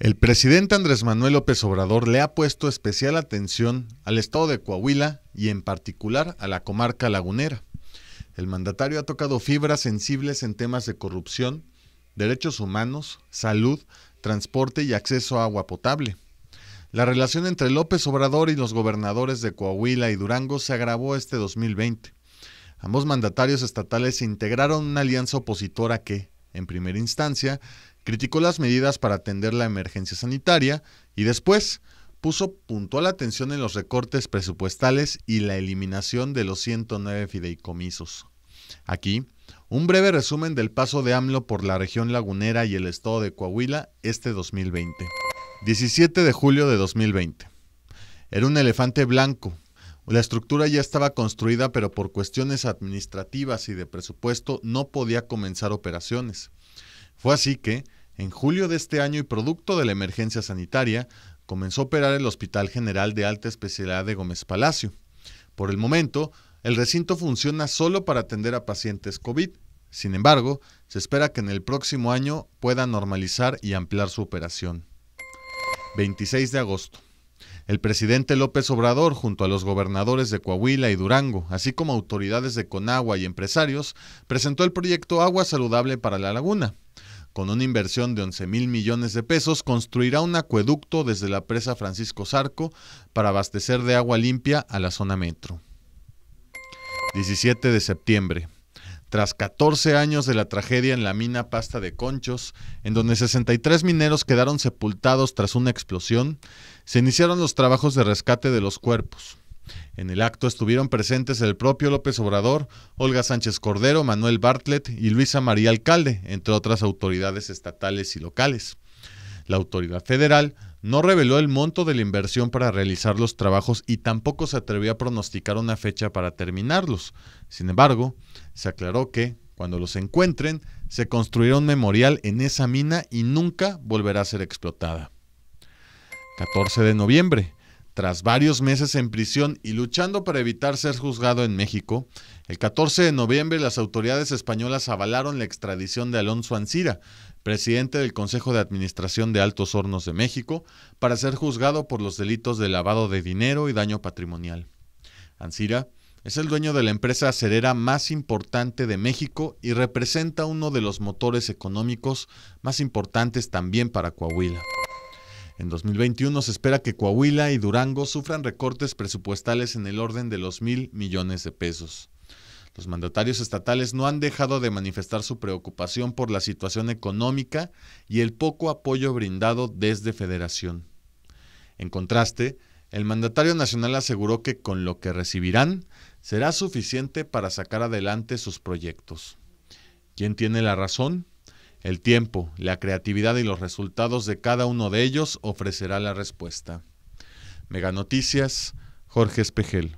El presidente Andrés Manuel López Obrador le ha puesto especial atención al estado de Coahuila y en particular a la comarca lagunera. El mandatario ha tocado fibras sensibles en temas de corrupción, derechos humanos, salud, transporte y acceso a agua potable. La relación entre López Obrador y los gobernadores de Coahuila y Durango se agravó este 2020. Ambos mandatarios estatales integraron una alianza opositora que, en primera instancia, criticó las medidas para atender la emergencia sanitaria y después puso puntual atención en los recortes presupuestales y la eliminación de los 109 fideicomisos. Aquí, un breve resumen del paso de AMLO por la región lagunera y el estado de Coahuila este 2020. 17 de julio de 2020. Era un elefante blanco. La estructura ya estaba construida, pero por cuestiones administrativas y de presupuesto no podía comenzar operaciones. Fue así que, en julio de este año y producto de la emergencia sanitaria, comenzó a operar el Hospital General de Alta Especialidad de Gómez Palacio. Por el momento, el recinto funciona solo para atender a pacientes COVID. Sin embargo, se espera que en el próximo año pueda normalizar y ampliar su operación. 26 de agosto. El presidente López Obrador, junto a los gobernadores de Coahuila y Durango, así como autoridades de Conagua y empresarios, presentó el proyecto Agua Saludable para la Laguna, con una inversión de 11 mil millones de pesos, construirá un acueducto desde la presa Francisco Zarco para abastecer de agua limpia a la zona metro. 17 de septiembre. Tras 14 años de la tragedia en la mina Pasta de Conchos, en donde 63 mineros quedaron sepultados tras una explosión, se iniciaron los trabajos de rescate de los cuerpos. En el acto estuvieron presentes el propio López Obrador, Olga Sánchez Cordero, Manuel Bartlett y Luisa María Alcalde, entre otras autoridades estatales y locales. La autoridad federal no reveló el monto de la inversión para realizar los trabajos y tampoco se atrevió a pronosticar una fecha para terminarlos. Sin embargo, se aclaró que, cuando los encuentren, se construirá un memorial en esa mina y nunca volverá a ser explotada. 14 de noviembre. Tras varios meses en prisión y luchando para evitar ser juzgado en México, el 14 de noviembre las autoridades españolas avalaron la extradición de Alonso Ancira, presidente del Consejo de Administración de Altos Hornos de México, para ser juzgado por los delitos de lavado de dinero y daño patrimonial. Ancira es el dueño de la empresa acerera más importante de México y representa uno de los motores económicos más importantes también para Coahuila. En 2021 se espera que Coahuila y Durango sufran recortes presupuestales en el orden de los mil millones de pesos. Los mandatarios estatales no han dejado de manifestar su preocupación por la situación económica y el poco apoyo brindado desde Federación. En contraste, el mandatario nacional aseguró que con lo que recibirán será suficiente para sacar adelante sus proyectos. ¿Quién tiene la razón? El tiempo, la creatividad y los resultados de cada uno de ellos ofrecerá la respuesta. Mega Noticias, Jorge Espejel.